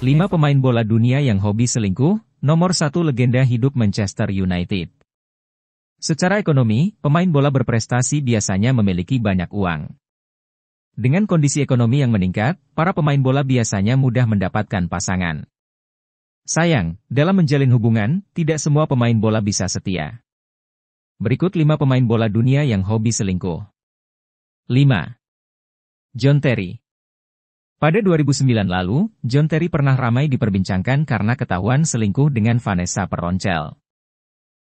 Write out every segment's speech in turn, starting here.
5 pemain bola dunia yang hobi selingkuh, nomor satu legenda hidup Manchester United. Secara ekonomi, pemain bola berprestasi biasanya memiliki banyak uang. Dengan kondisi ekonomi yang meningkat, para pemain bola biasanya mudah mendapatkan pasangan. Sayang, dalam menjalin hubungan, tidak semua pemain bola bisa setia. Berikut 5 pemain bola dunia yang hobi selingkuh. 5. John Terry pada 2009 lalu, John Terry pernah ramai diperbincangkan karena ketahuan selingkuh dengan Vanessa Peroncel.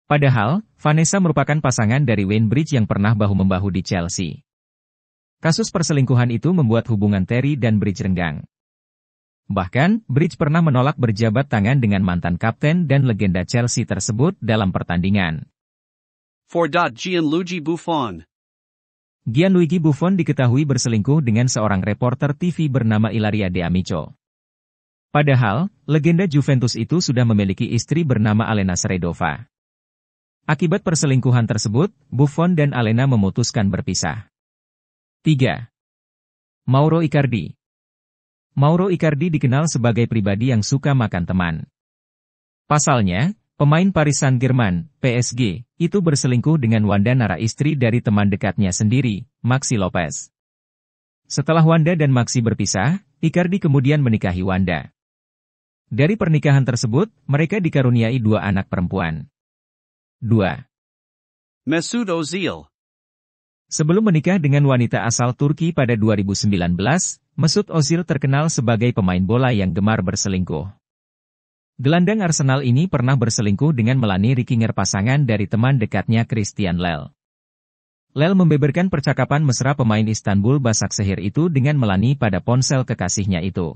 Padahal, Vanessa merupakan pasangan dari Wayne Bridge yang pernah bahu-membahu di Chelsea. Kasus perselingkuhan itu membuat hubungan Terry dan Bridge renggang. Bahkan, Bridge pernah menolak berjabat tangan dengan mantan kapten dan legenda Chelsea tersebut dalam pertandingan. For Gianluigi Buffon Gianluigi Buffon diketahui berselingkuh dengan seorang reporter TV bernama Ilaria De Amico. Padahal, legenda Juventus itu sudah memiliki istri bernama Alena Sredova. Akibat perselingkuhan tersebut, Buffon dan Alena memutuskan berpisah. 3. Mauro Icardi Mauro Icardi dikenal sebagai pribadi yang suka makan teman. Pasalnya, Pemain Paris Saint-Germain, PSG, itu berselingkuh dengan Wanda Nara istri dari teman dekatnya sendiri, Maxi Lopez. Setelah Wanda dan Maxi berpisah, Icardi kemudian menikahi Wanda. Dari pernikahan tersebut, mereka dikaruniai dua anak perempuan. 2. Mesut Ozil Sebelum menikah dengan wanita asal Turki pada 2019, Mesut Ozil terkenal sebagai pemain bola yang gemar berselingkuh. Gelandang Arsenal ini pernah berselingkuh dengan Melani Rikinger pasangan dari teman dekatnya Christian Lel. Lel membeberkan percakapan mesra pemain Istanbul Basak Sehir itu dengan Melani pada ponsel kekasihnya itu.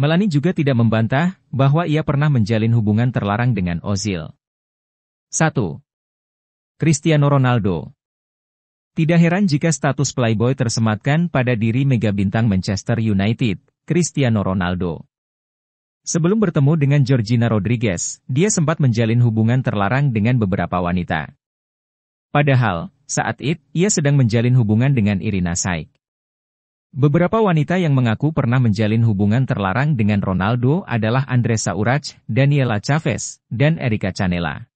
Melanie juga tidak membantah bahwa ia pernah menjalin hubungan terlarang dengan Ozil. 1. Cristiano Ronaldo Tidak heran jika status playboy tersematkan pada diri mega bintang Manchester United, Cristiano Ronaldo. Sebelum bertemu dengan Georgina Rodriguez, dia sempat menjalin hubungan terlarang dengan beberapa wanita. Padahal, saat itu, ia sedang menjalin hubungan dengan Irina Saik. Beberapa wanita yang mengaku pernah menjalin hubungan terlarang dengan Ronaldo adalah Andresa Urach, Daniela Chavez, dan Erika Canela.